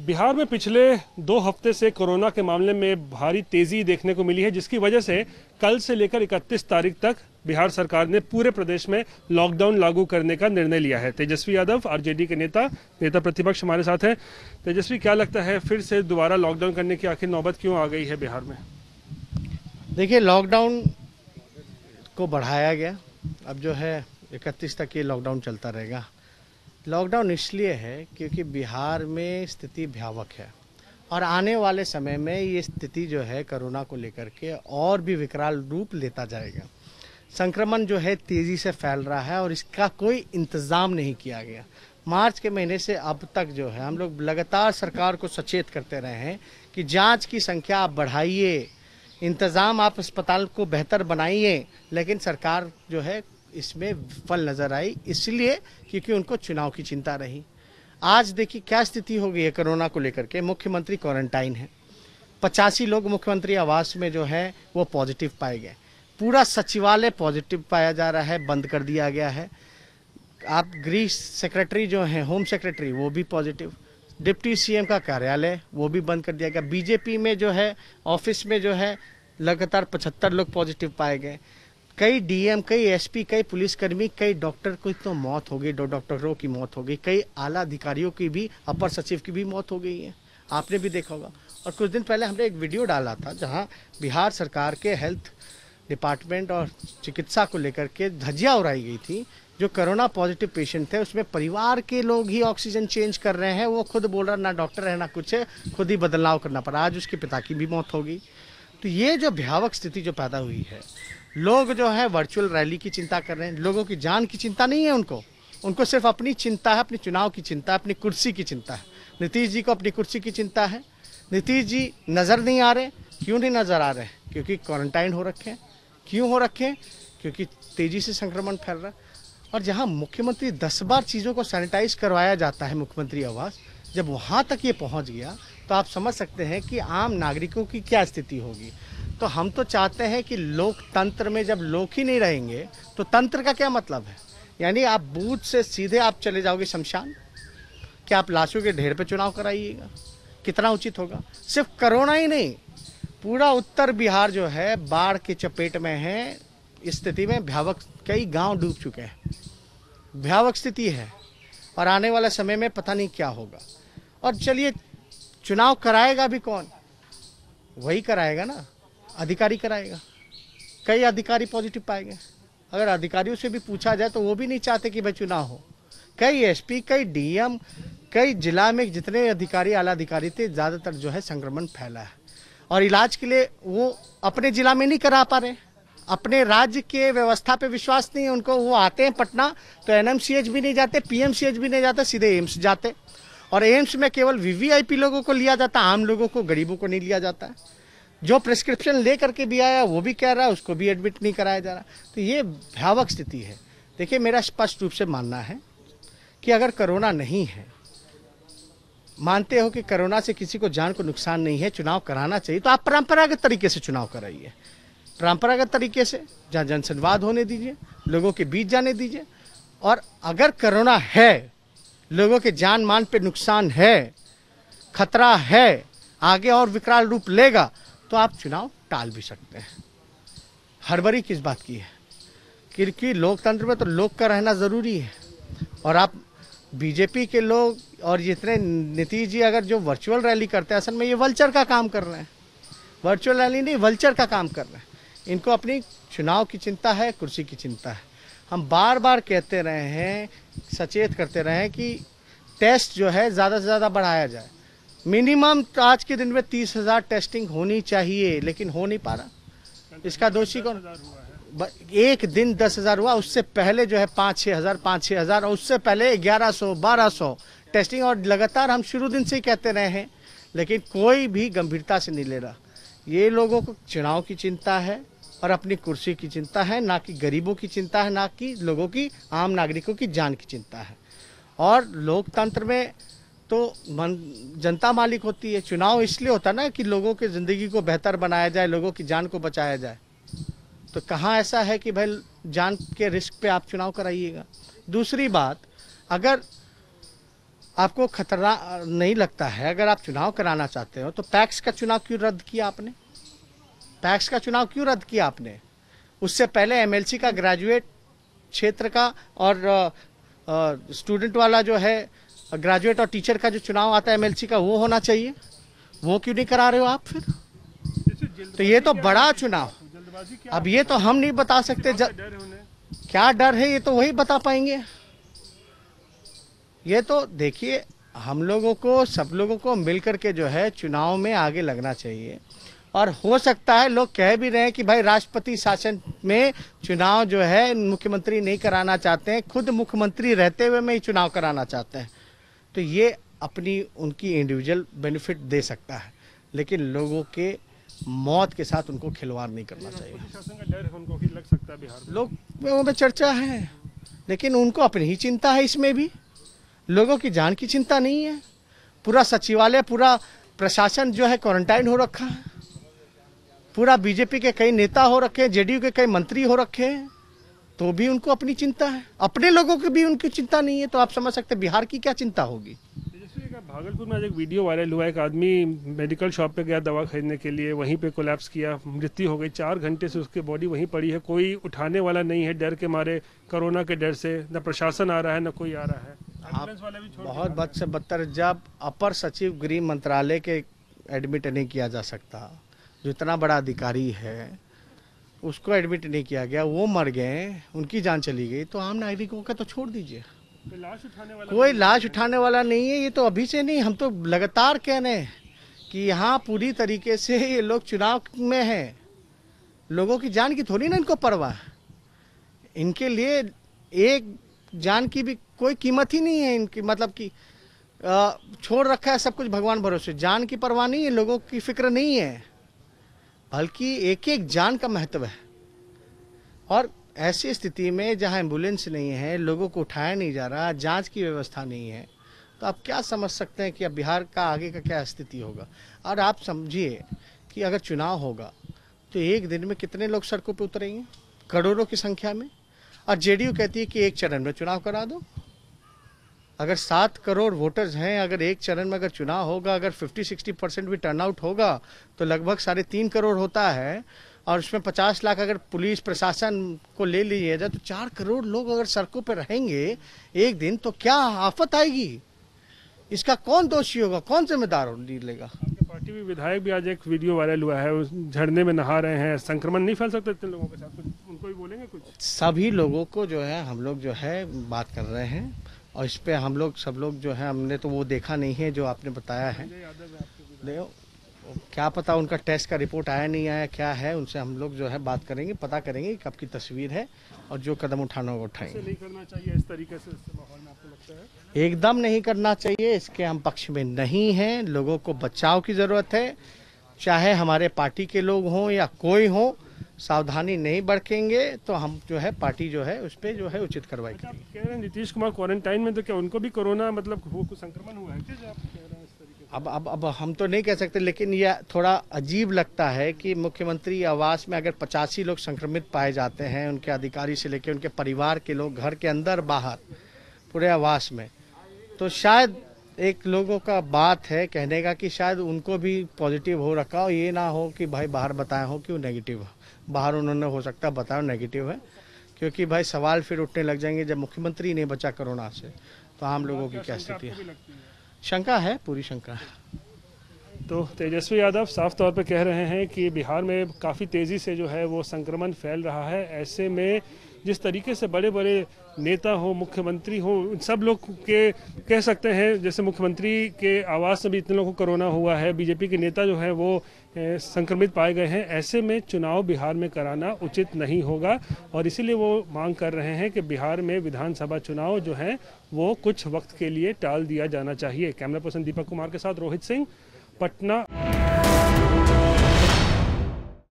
बिहार में पिछले दो हफ्ते से कोरोना के मामले में भारी तेजी देखने को मिली है जिसकी वजह से कल से लेकर 31 तारीख तक बिहार सरकार ने पूरे प्रदेश में लॉकडाउन लागू करने का निर्णय लिया है तेजस्वी यादव आरजेडी के नेता नेता प्रतिपक्ष हमारे साथ हैं तेजस्वी क्या लगता है फिर से दोबारा लॉकडाउन करने की आखिर नौबत क्यों आ गई है बिहार में देखिए लॉकडाउन को बढ़ाया गया अब जो है इकतीस तक ये लॉकडाउन चलता रहेगा लॉकडाउन इसलिए है क्योंकि बिहार में स्थिति भयावक है और आने वाले समय में ये स्थिति जो है कोरोना को लेकर के और भी विकराल रूप लेता जाएगा संक्रमण जो है तेज़ी से फैल रहा है और इसका कोई इंतज़ाम नहीं किया गया मार्च के महीने से अब तक जो है हम लोग लगातार सरकार को सचेत करते रहे हैं कि जांच की संख्या आप बढ़ाइए इंतज़ाम आप अस्पताल को बेहतर बनाइए लेकिन सरकार जो है इसमें विफल नजर आई इसलिए क्योंकि उनको चुनाव की चिंता रही आज देखिए क्या स्थिति हो गई है कोरोना को लेकर के मुख्यमंत्री क्वारंटाइन है पचासी लोग मुख्यमंत्री आवास में जो है वो पॉजिटिव पाए गए पूरा सचिवालय पॉजिटिव पाया जा रहा है बंद कर दिया गया है आप गृह सेक्रेटरी जो हैं होम सेक्रेटरी वो भी पॉजिटिव डिप्टी सीएम का कार्यालय वो भी बंद कर दिया गया बीजेपी में जो है ऑफिस में जो है लगातार पचहत्तर लोग पॉजिटिव पाए गए कई डीएम कई एसपी कई पुलिसकर्मी कई डॉक्टर की तो मौत हो गई दो डॉक्टरों की मौत हो गई कई आला अधिकारियों की भी अपर सचिव की भी मौत हो गई है आपने भी देखा होगा और कुछ दिन पहले हमने एक वीडियो डाला था जहां बिहार सरकार के हेल्थ डिपार्टमेंट और चिकित्सा को लेकर के धज्जिया उड़ाई गई थी जो कोरोना पॉजिटिव पेशेंट थे उसमें परिवार के लोग ही ऑक्सीजन चेंज कर रहे हैं वो खुद बोल रहा ना डॉक्टर है ना कुछ है खुद ही बदलाव करना पड़ा आज उसके पिता की भी मौत होगी तो ये जो भयावक स्थिति जो पैदा हुई है लोग जो है वर्चुअल रैली की चिंता कर रहे हैं लोगों की जान की चिंता नहीं है उनको उनको सिर्फ अपनी चिंता है अपने चुनाव की चिंता है अपनी कुर्सी की चिंता है नीतीश जी को अपनी कुर्सी की चिंता है नीतीश जी नज़र नहीं आ रहे क्यों नहीं नज़र आ रहे क्योंकि क्वारंटाइन हो रखे हैं क्यों हो रखे हैं क्योंकि तेज़ी से संक्रमण फैल रहा है और जहाँ मुख्यमंत्री दस बार चीज़ों को सैनिटाइज करवाया जाता है मुख्यमंत्री आवास जब वहाँ तक ये पहुँच गया तो आप समझ सकते हैं कि आम नागरिकों की क्या स्थिति होगी तो हम तो चाहते हैं कि लोकतंत्र में जब लोग ही नहीं रहेंगे तो तंत्र का क्या मतलब है यानी आप बूथ से सीधे आप चले जाओगे शमशान क्या आप लाशों के ढेर पर चुनाव कराइएगा कितना उचित होगा सिर्फ करोना ही नहीं पूरा उत्तर बिहार जो है बाढ़ की चपेट में है स्थिति में भयावक कई गांव डूब चुके हैं भयावक स्थिति है और आने वाले समय में पता नहीं क्या होगा और चलिए चुनाव कराएगा भी कौन वही कराएगा ना अधिकारी कराएगा कई अधिकारी पॉजिटिव पाएंगे अगर अधिकारियों से भी पूछा जाए तो वो भी नहीं चाहते कि भाई चुनाव हो कई एसपी कई डीएम कई जिला में जितने अधिकारी आला अधिकारी थे ज़्यादातर जो है संक्रमण फैला है और इलाज के लिए वो अपने जिला में नहीं करा पा रहे अपने राज्य के व्यवस्था पे विश्वास नहीं है उनको वो आते हैं पटना तो एनएमसीएच भी नहीं जाते पीएमसीएच भी नहीं जाते सीधे एम्स जाते और एम्स में केवल वीवीआईपी लोगों को लिया जाता आम लोगों को गरीबों को नहीं लिया जाता जो प्रिस्क्रिप्शन ले करके भी आया वो भी कह रहा है उसको भी एडमिट नहीं कराया जा रहा तो ये भयावक स्थिति है देखिए मेरा स्पष्ट रूप से मानना है कि अगर कोरोना नहीं है मानते हो कि कोरोना से किसी को जान को नुकसान नहीं है चुनाव कराना चाहिए तो आप परंपरागत तरीके से चुनाव कराइए परंपरागत तरीके से जहाँ जनसंवाद होने दीजिए लोगों के बीच जाने दीजिए और अगर कोरोना है लोगों के जान मान पे नुकसान है खतरा है आगे और विकराल रूप लेगा तो आप चुनाव टाल भी सकते हैं हड़बड़ी किस बात की है क्योंकि लोकतंत्र में तो लोग का रहना ज़रूरी है और आप बीजेपी के लोग और जितने नीतीश जी अगर जो वर्चुअल रैली करते हैं असल में ये वल्चर का काम कर रहे हैं वर्चुअल रैली नहीं वल्चर का काम कर रहे हैं इनको अपनी चुनाव की चिंता है कुर्सी की चिंता है हम बार बार कहते रहे हैं सचेत करते रहे हैं कि टेस्ट जो है ज़्यादा से ज़्यादा बढ़ाया जाए मिनिमम आज के दिन में तीस हज़ार टेस्टिंग होनी चाहिए लेकिन हो नहीं पा रहा इसका दोषी कौन एक दिन दस हज़ार हुआ उससे पहले जो है पाँच छः हज़ार पाँच छः हज़ार और उससे पहले ग्यारह सौ बारह सौ टेस्टिंग और लगातार हम शुरू दिन से ही कहते रहे हैं लेकिन कोई भी गंभीरता से नहीं ले रहा ये लोगों को चुनाव की चिंता है और अपनी कुर्सी की चिंता है ना कि गरीबों की चिंता है ना कि लोगों की आम नागरिकों की जान की चिंता है और लोकतंत्र में तो मन जनता मालिक होती है चुनाव इसलिए होता ना कि लोगों की ज़िंदगी को बेहतर बनाया जाए लोगों की जान को बचाया जाए तो कहाँ ऐसा है कि भाई जान के रिस्क पे आप चुनाव कराइएगा दूसरी बात अगर आपको खतरा नहीं लगता है अगर आप चुनाव कराना चाहते हो तो पैक्स का चुनाव क्यों रद्द किया आपने पैक्स का चुनाव क्यों रद्द किया आपने उससे पहले एमएलसी का ग्रेजुएट क्षेत्र का और स्टूडेंट वाला जो है ग्रेजुएट और टीचर का जो चुनाव आता है एमएलसी का वो होना चाहिए वो क्यों नहीं करा रहे हो आप फिर तो ये तो बड़ा चुनाव अब ये तो हम नहीं बता सकते डर क्या डर है ये तो वही बता पाएंगे ये तो देखिए हम लोगों को सब लोगों को मिल करके जो है चुनाव में आगे लगना चाहिए और हो सकता है लोग कह भी रहे हैं कि भाई राष्ट्रपति शासन में चुनाव जो है मुख्यमंत्री नहीं कराना चाहते हैं खुद मुख्यमंत्री रहते हुए में ही चुनाव कराना चाहते हैं तो ये अपनी उनकी इंडिविजुअल बेनिफिट दे सकता है लेकिन लोगों के मौत के साथ उनको खिलवाड़ नहीं करना चाहिए लोग में चर्चा है लेकिन उनको अपनी ही चिंता है इसमें भी लोगों की जान की चिंता नहीं है पूरा सचिवालय पूरा प्रशासन जो है क्वारंटाइन हो रखा है पूरा बीजेपी के कई नेता हो रखे हैं जेडीयू के कई मंत्री हो रखे हैं तो भी उनको अपनी चिंता है अपने लोगों की भी उनकी चिंता नहीं है तो आप समझ सकते बिहार की क्या चिंता होगी भागलपुर में आज एक वीडियो वायरल हुआ एक आदमी मेडिकल शॉप पे गया दवा खरीदने के लिए वहीं पे कोलैप्स किया मृत्यु हो गई चार घंटे से उसकी बॉडी वहीं पड़ी है कोई उठाने वाला नहीं है डर के मारे कोरोना के डर से न प्रशासन आ रहा है न कोई आ रहा है आप बहुत बद से बदतर जब अपर सचिव गृह मंत्रालय के एडमिट नहीं किया जा सकता जो इतना बड़ा अधिकारी है उसको एडमिट नहीं किया गया वो मर गए उनकी जान चली गई तो आम नागरिकों का तो छोड़ दीजिए लाश उठाने वाला कोई लाश उठाने वाला नहीं है ये तो अभी से नहीं हम तो लगातार कह रहे हैं कि यहाँ पूरी तरीके से ये लोग चुनाव में हैं लोगों की जान की थोड़ी ना इनको परवाह इनके लिए एक जान की भी कोई कीमत ही नहीं है इनकी मतलब कि छोड़ रखा है सब कुछ भगवान भरोसे जान की परवाह नहीं है लोगों की फिक्र नहीं है बल्कि एक एक जान का महत्व है और ऐसी स्थिति में जहाँ एम्बुलेंस नहीं है लोगों को उठाया नहीं जा रहा जांच की व्यवस्था नहीं है तो आप क्या समझ सकते हैं कि अब बिहार का आगे का क्या स्थिति होगा और आप समझिए कि अगर चुनाव होगा तो एक दिन में कितने लोग सड़कों पर उतरेंगे करोड़ों की संख्या में और जेडीयू कहती है कि एक चरण में चुनाव करा दो अगर सात करोड़ वोटर्स हैं अगर एक चरण में अगर चुनाव होगा अगर 50-60 परसेंट भी टर्नआउट होगा तो लगभग साढ़े तीन करोड़ होता है और उसमें पचास लाख अगर पुलिस प्रशासन को ले लिया जाए तो चार करोड़ लोग अगर सड़कों पर रहेंगे एक दिन तो क्या आफत आएगी इसका कौन दोषी होगा कौन जिम्मेदार लेगा पार्टी भी विधायक भी आज एक वीडियो वायरल हुआ है झरने में नहा रहे हैं संक्रमण नहीं फैल सकते इतने लोगों के साथ उनको भी बोलेंगे कुछ सभी लोगों को जो है हम लोग जो है बात कर रहे हैं और इस पर हम लोग सब लोग जो है हमने तो वो देखा नहीं है जो आपने बताया है क्या पता उनका टेस्ट का रिपोर्ट आया नहीं आया क्या है उनसे हम लोग जो है बात करेंगे पता करेंगे कब की तस्वीर है और जो कदम उठाना होगा उठाएंगे नहीं करना चाहिए इस तरीके से में आपको लगता है एकदम नहीं करना चाहिए इसके हम पक्ष में नहीं हैं लोगों को बचाव की ज़रूरत है चाहे हमारे पार्टी के लोग हों या कोई हों सावधानी नहीं बरतेंगे तो हम जो है पार्टी जो है उस पर जो है उचित कार्रवाई अच्छा, करेगी कह रहे हैं नीतीश कुमार क्वारंटाइन में तो क्या उनको भी कोरोना मतलब कुछ संक्रमण हुआ है अब अब अब हम तो नहीं कह सकते लेकिन यह थोड़ा अजीब लगता है कि मुख्यमंत्री आवास में अगर पचासी लोग संक्रमित पाए जाते हैं उनके अधिकारी से लेकर उनके परिवार के लोग घर के अंदर बाहर पूरे आवास में तो शायद एक लोगों का बात है कहने का कि शायद उनको भी पॉजिटिव हो रखा हो ये ना हो कि भाई बाहर बताए हो कि वो नेगेटिव बाहर उन्होंने हो सकता है बताया नेगेटिव है क्योंकि भाई सवाल फिर उठने लग जाएंगे जब मुख्यमंत्री ने बचा कोरोना से तो आम लोगों की क्या स्थिति है शंका है पूरी शंका है तो तेजस्वी यादव साफ तौर पर कह रहे हैं कि बिहार में काफ़ी तेज़ी से जो है वो संक्रमण फैल रहा है ऐसे में जिस तरीके से बड़े बड़े नेता हो मुख्यमंत्री हो सब लोग के कह सकते हैं जैसे मुख्यमंत्री के आवास से भी इतने लोगों को कोरोना हुआ है बीजेपी के नेता जो है वो संक्रमित पाए गए हैं ऐसे में चुनाव बिहार में कराना उचित नहीं होगा और इसीलिए वो मांग कर रहे हैं कि बिहार में विधानसभा चुनाव जो है वो कुछ वक्त के लिए टाल दिया जाना चाहिए कैमरा पर्सन दीपक कुमार के साथ रोहित सिंह पटना